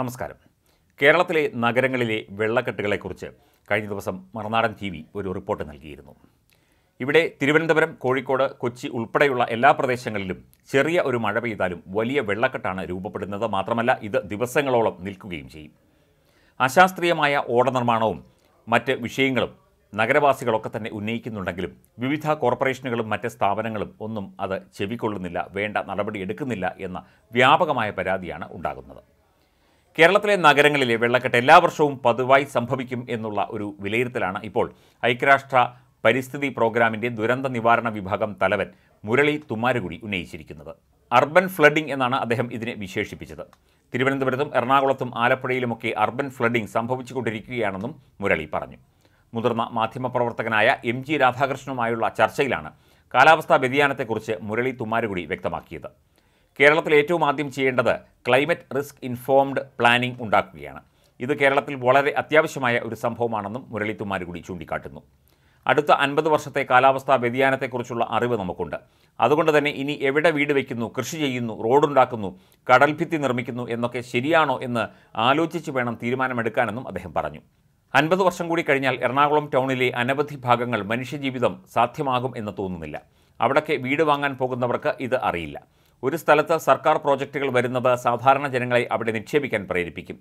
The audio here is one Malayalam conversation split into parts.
നമസ്കാരം കേരളത്തിലെ നഗരങ്ങളിലെ വെള്ളക്കെട്ടുകളെക്കുറിച്ച് കഴിഞ്ഞ ദിവസം മറുനാടൻ ടി വി ഒരു റിപ്പോർട്ട് നൽകിയിരുന്നു ഇവിടെ തിരുവനന്തപുരം കോഴിക്കോട് കൊച്ചി ഉൾപ്പെടെയുള്ള എല്ലാ പ്രദേശങ്ങളിലും ചെറിയ ഒരു മഴ പെയ്താലും വലിയ വെള്ളക്കെട്ടാണ് രൂപപ്പെടുന്നത് മാത്രമല്ല ഇത് ദിവസങ്ങളോളം നിൽക്കുകയും ചെയ്യും അശാസ്ത്രീയമായ ഓട നിർമ്മാണവും മറ്റ് വിഷയങ്ങളും നഗരവാസികളൊക്കെ തന്നെ ഉന്നയിക്കുന്നുണ്ടെങ്കിലും വിവിധ കോർപ്പറേഷനുകളും മറ്റ് സ്ഥാപനങ്ങളും ഒന്നും അത് ചെവിക്കൊള്ളുന്നില്ല വേണ്ട നടപടി എടുക്കുന്നില്ല എന്ന വ്യാപകമായ പരാതിയാണ് ഉണ്ടാകുന്നത് കേരളത്തിലെ നഗരങ്ങളിലെ വെള്ളക്കെട്ട് എല്ലാ വർഷവും പതിവായി സംഭവിക്കും എന്നുള്ള ഒരു വിലയിരുത്തലാണ് ഇപ്പോൾ ഐക്യരാഷ്ട്ര പരിസ്ഥിതി പ്രോഗ്രാമിൻ്റെ ദുരന്ത നിവാരണ വിഭാഗം തലവൻ മുരളി തുമാരുകുടി ഉന്നയിച്ചിരിക്കുന്നത് അർബൻ ഫ്ലഡിംഗ് എന്നാണ് അദ്ദേഹം ഇതിനെ വിശേഷിപ്പിച്ചത് തിരുവനന്തപുരത്തും എറണാകുളത്തും ആലപ്പുഴയിലുമൊക്കെ അർബൻ ഫ്ലഡിംഗ് സംഭവിച്ചുകൊണ്ടിരിക്കുകയാണെന്നും മുരളി പറഞ്ഞു മുതിർന്ന മാധ്യമപ്രവർത്തകനായ എം ജി രാധാകൃഷ്ണനുമായുള്ള ചർച്ചയിലാണ് കാലാവസ്ഥാ വ്യതിയാനത്തെക്കുറിച്ച് മുരളി തുമാരുകുടി വ്യക്തമാക്കിയത് കേരളത്തിൽ ഏറ്റവും ആദ്യം ചെയ്യേണ്ടത് ക്ലൈമറ്റ് റിസ്ക് ഇൻഫോംഡ് പ്ലാനിംഗ് ഉണ്ടാക്കുകയാണ് ഇത് കേരളത്തിൽ വളരെ അത്യാവശ്യമായ ഒരു സംഭവമാണെന്നും കൂടി ചൂണ്ടിക്കാട്ടുന്നു അടുത്ത അൻപത് വർഷത്തെ കാലാവസ്ഥാ വ്യതിയാനത്തെക്കുറിച്ചുള്ള അറിവ് നമുക്കുണ്ട് അതുകൊണ്ട് തന്നെ ഇനി എവിടെ വീട് വയ്ക്കുന്നു കൃഷി ചെയ്യുന്നു റോഡുണ്ടാക്കുന്നു കടൽഭിത്തി നിർമ്മിക്കുന്നു എന്നൊക്കെ ശരിയാണോ എന്ന് ആലോചിച്ച് വേണം തീരുമാനമെടുക്കാനെന്നും അദ്ദേഹം പറഞ്ഞു അൻപത് വർഷം കൂടി കഴിഞ്ഞാൽ എറണാകുളം ടൗണിലെ അനവധി ഭാഗങ്ങൾ മനുഷ്യജീവിതം സാധ്യമാകും എന്ന് തോന്നുന്നില്ല അവിടൊക്കെ വീട് വാങ്ങാൻ പോകുന്നവർക്ക് ഇത് അറിയില്ല ഒരു സ്ഥലത്ത് സർക്കാർ പ്രോജക്റ്റുകൾ വരുന്നത് സാധാരണ ജനങ്ങളെ അവിടെ നിക്ഷേപിക്കാൻ പ്രേരിപ്പിക്കും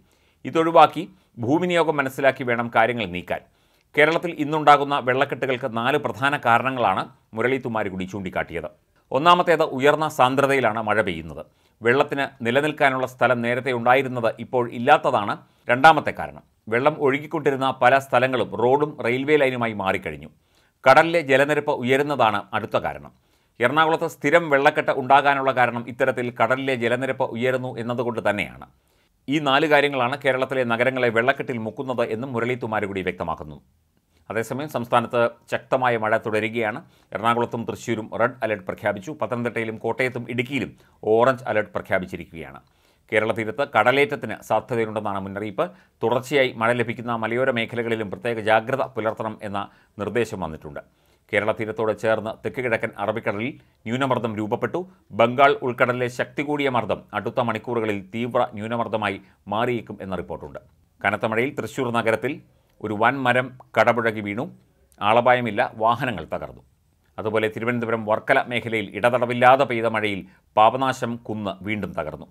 ഇതൊഴിവാക്കി ഭൂവിനിയോഗം മനസ്സിലാക്കി വേണം കാര്യങ്ങൾ നീക്കാൻ കേരളത്തിൽ ഇന്നുണ്ടാകുന്ന വെള്ളക്കെട്ടുകൾക്ക് നാല് പ്രധാന കാരണങ്ങളാണ് മുരളി കൂടി ചൂണ്ടിക്കാട്ടിയത് ഒന്നാമത്തേത് ഉയർന്ന സാന്ദ്രതയിലാണ് മഴ പെയ്യുന്നത് വെള്ളത്തിന് നിലനിൽക്കാനുള്ള സ്ഥലം നേരത്തെ ഉണ്ടായിരുന്നത് ഇപ്പോൾ ഇല്ലാത്തതാണ് രണ്ടാമത്തെ കാരണം വെള്ളം ഒഴുകിക്കൊണ്ടിരുന്ന പല സ്ഥലങ്ങളും റോഡും റെയിൽവേ ലൈനുമായി മാറിക്കഴിഞ്ഞു കടലിലെ ജലനിരപ്പ് ഉയരുന്നതാണ് അടുത്ത കാരണം എറണാകുളത്ത് സ്ഥിരം വെള്ളക്കെട്ട് ഉണ്ടാകാനുള്ള കാരണം ഇത്തരത്തിൽ കടലിലെ ജലനിരപ്പ് ഉയരുന്നു എന്നതുകൊണ്ട് തന്നെയാണ് ഈ നാല് കാര്യങ്ങളാണ് കേരളത്തിലെ നഗരങ്ങളെ വെള്ളക്കെട്ടിൽ മുക്കുന്നത് എന്നും മുരളി തുമാരുകൂടി വ്യക്തമാക്കുന്നു അതേസമയം സംസ്ഥാനത്ത് ശക്തമായ മഴ തുടരുകയാണ് എറണാകുളത്തും തൃശ്ശൂരും റെഡ് അലർട്ട് പ്രഖ്യാപിച്ചു പത്തനംതിട്ടയിലും കോട്ടയത്തും ഇടുക്കിയിലും ഓറഞ്ച് അലർട്ട് പ്രഖ്യാപിച്ചിരിക്കുകയാണ് കേരള തീരത്ത് കടലേറ്റത്തിന് സാധ്യതയുണ്ടെന്നാണ് മുന്നറിയിപ്പ് തുടർച്ചയായി മഴ ലഭിക്കുന്ന മലയോര മേഖലകളിലും പ്രത്യേക ജാഗ്രത പുലർത്തണം എന്ന നിർദ്ദേശം വന്നിട്ടുണ്ട് കേരള തീരത്തോട് ചേർന്ന് തെക്ക് കിഴക്കൻ അറബിക്കടലിൽ ന്യൂനമർദ്ദം രൂപപ്പെട്ടു ബംഗാൾ ഉൾക്കടലിലെ ശക്തി കൂടിയ മർദ്ദം അടുത്ത മണിക്കൂറുകളിൽ തീവ്ര ന്യൂനമർദ്ദമായി മാറിയേക്കും എന്ന റിപ്പോർട്ടുണ്ട് കനത്ത മഴയിൽ തൃശൂർ നഗരത്തിൽ ഒരു വൻ മരം കടപുഴകി വീണു ആളപായമില്ല വാഹനങ്ങൾ തകർന്നു അതുപോലെ തിരുവനന്തപുരം വർക്കല മേഖലയിൽ ഇടതടവില്ലാതെ പെയ്ത മഴയിൽ പാപനാശം കുന്ന് വീണ്ടും തകർന്നു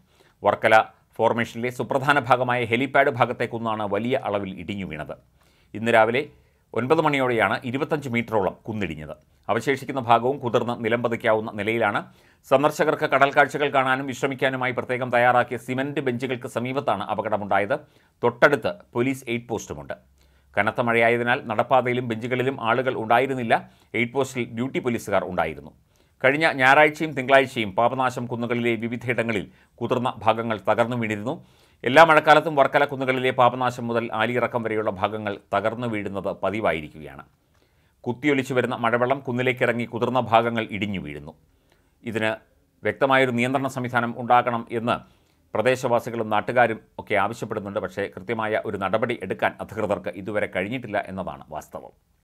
വർക്കല ഫോർമേഷനിലെ സുപ്രധാന ഭാഗമായ ഹെലിപാഡ് ഭാഗത്തെ കുന്നാണ് വലിയ അളവിൽ ഇടിഞ്ഞു വീണത് ഇന്ന് രാവിലെ ഒൻപത് മണിയോടെയാണ് ഇരുപത്തഞ്ച് മീറ്ററോളം കുന്നിടിഞ്ഞത് അവശേഷിക്കുന്ന ഭാഗവും കുതിർന്ന് നിലംപതിക്കാവുന്ന നിലയിലാണ് സന്ദർശകർക്ക് കടൽ കാഴ്ചകൾ കാണാനും വിശ്രമിക്കാനുമായി പ്രത്യേകം തയ്യാറാക്കിയ സിമൻറ്റ് ബെഞ്ചുകൾക്ക് സമീപത്താണ് അപകടമുണ്ടായത് തൊട്ടടുത്ത് പോലീസ് എയ്ഡ് പോസ്റ്റുമുണ്ട് കനത്ത മഴയായതിനാൽ നടപ്പാതയിലും ബെഞ്ചുകളിലും ആളുകൾ ഉണ്ടായിരുന്നില്ല എയ്ഡ് പോസ്റ്റിൽ ഡ്യൂട്ടി പോലീസുകാർ ഉണ്ടായിരുന്നു കഴിഞ്ഞ ഞായറാഴ്ചയും തിങ്കളാഴ്ചയും പാപനാശം കുന്നുകളിലെ വിവിധയിടങ്ങളിൽ കുതിർന്ന ഭാഗങ്ങൾ തകർന്നു വീണിരുന്നു എല്ലാ മഴക്കാലത്തും വർക്കല കുന്നുകളിലെ പാപനാശം മുതൽ ആലിയിറക്കം വരെയുള്ള ഭാഗങ്ങൾ തകർന്നു വീഴുന്നത് പതിവായിരിക്കുകയാണ് കുത്തിയൊലിച്ചു വരുന്ന മഴവെള്ളം കുന്നിലേക്കിറങ്ങി കുതിർന്ന ഭാഗങ്ങൾ ഇടിഞ്ഞു വീഴുന്നു ഇതിന് വ്യക്തമായൊരു നിയന്ത്രണ സംവിധാനം ഉണ്ടാകണം എന്ന് പ്രദേശവാസികളും നാട്ടുകാരും ഒക്കെ ആവശ്യപ്പെടുന്നുണ്ട് പക്ഷേ കൃത്യമായ ഒരു നടപടി എടുക്കാൻ അധികൃതർക്ക് ഇതുവരെ കഴിഞ്ഞിട്ടില്ല എന്നതാണ് വാസ്തവം